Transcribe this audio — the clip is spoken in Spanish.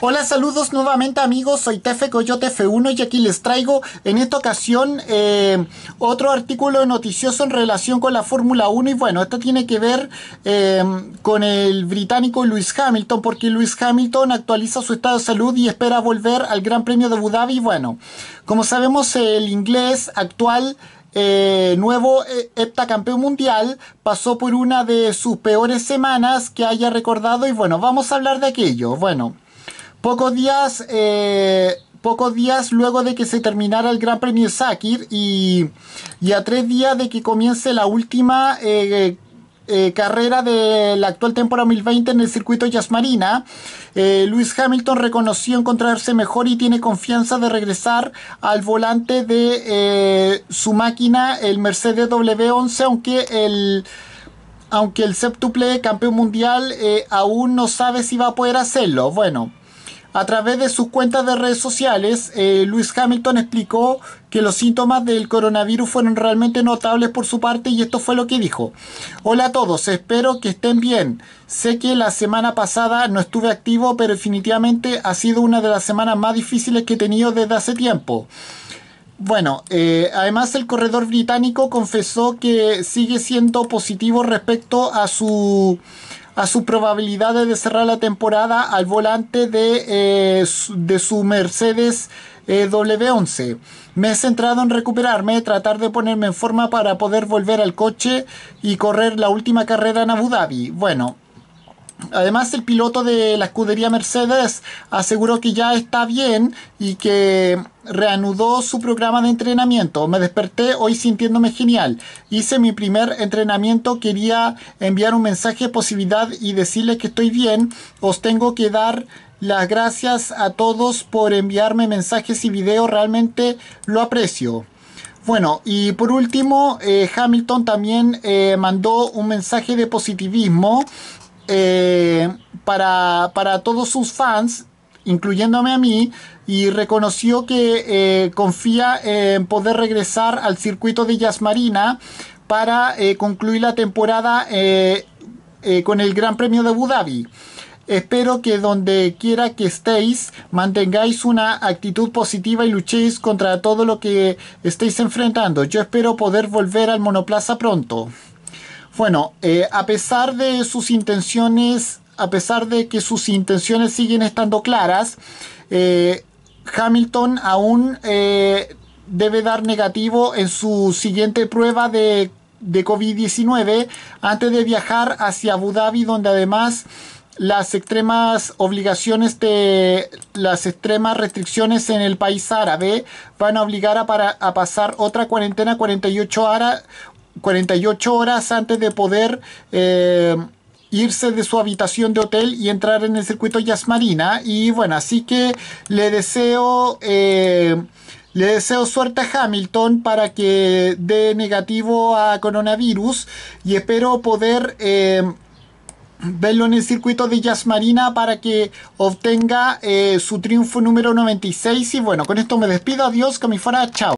Hola, saludos nuevamente amigos, soy Tefe Coyote F1 y aquí les traigo en esta ocasión eh, otro artículo noticioso en relación con la Fórmula 1 y bueno, esto tiene que ver eh, con el británico Lewis Hamilton porque Lewis Hamilton actualiza su estado de salud y espera volver al Gran Premio de Abu Dhabi. Bueno, como sabemos el inglés actual... Eh, nuevo heptacampeón mundial pasó por una de sus peores semanas que haya recordado y bueno, vamos a hablar de aquello. Bueno, Pocos días, eh, pocos días luego de que se terminara el Gran Premio Sakir y, y a tres días de que comience la última eh, eh, carrera de la actual temporada 2020 en el circuito Yas Marina, Hamilton reconoció encontrarse mejor y tiene confianza de regresar al volante de su máquina, el Mercedes W11, aunque el, aunque el septuple campeón mundial aún no sabe si va a poder hacerlo. Bueno. A través de sus cuentas de redes sociales, eh, Luis Hamilton explicó que los síntomas del coronavirus fueron realmente notables por su parte y esto fue lo que dijo. Hola a todos, espero que estén bien. Sé que la semana pasada no estuve activo, pero definitivamente ha sido una de las semanas más difíciles que he tenido desde hace tiempo. Bueno, eh, además el corredor británico confesó que sigue siendo positivo respecto a su a su probabilidad de cerrar la temporada al volante de, eh, de su Mercedes eh, W11. Me he centrado en recuperarme, tratar de ponerme en forma para poder volver al coche y correr la última carrera en Abu Dhabi. Bueno, Además, el piloto de la escudería Mercedes aseguró que ya está bien y que reanudó su programa de entrenamiento. Me desperté hoy sintiéndome genial. Hice mi primer entrenamiento. Quería enviar un mensaje de posibilidad y decirle que estoy bien. Os tengo que dar las gracias a todos por enviarme mensajes y videos. Realmente lo aprecio. Bueno, y por último, eh, Hamilton también eh, mandó un mensaje de positivismo eh, para, todos sus fans, incluyéndome a mí, y reconoció que eh, confía en poder regresar al circuito de Jazz Marina para eh, concluir la temporada con el Gran Premio de Abu Dhabi. Espero que donde quiera que estéis mantengáis una actitud positiva y luchéis contra todo lo que estéis enfrentando. Yo espero poder volver al monoplaza pronto. Bueno, eh, a pesar de sus intenciones, a pesar de que sus intenciones siguen estando claras, eh, Hamilton aún eh, debe dar negativo en su siguiente prueba de, de COVID-19 antes de viajar hacia Abu Dhabi, donde además las extremas obligaciones de las extremas restricciones en el país árabe van a obligar a, para, a pasar otra cuarentena 48 horas 48 horas antes de poder eh, irse de su habitación de hotel y entrar en el circuito Jazz Marina. Y bueno, así que le deseo... Eh, le deseo suerte a Hamilton para que dé negativo a coronavirus y espero poder eh, verlo en el circuito de Jazz Marina para que obtenga su triunfo número 96. Y bueno, con esto me despido. Adiós, que me fuera. Chao.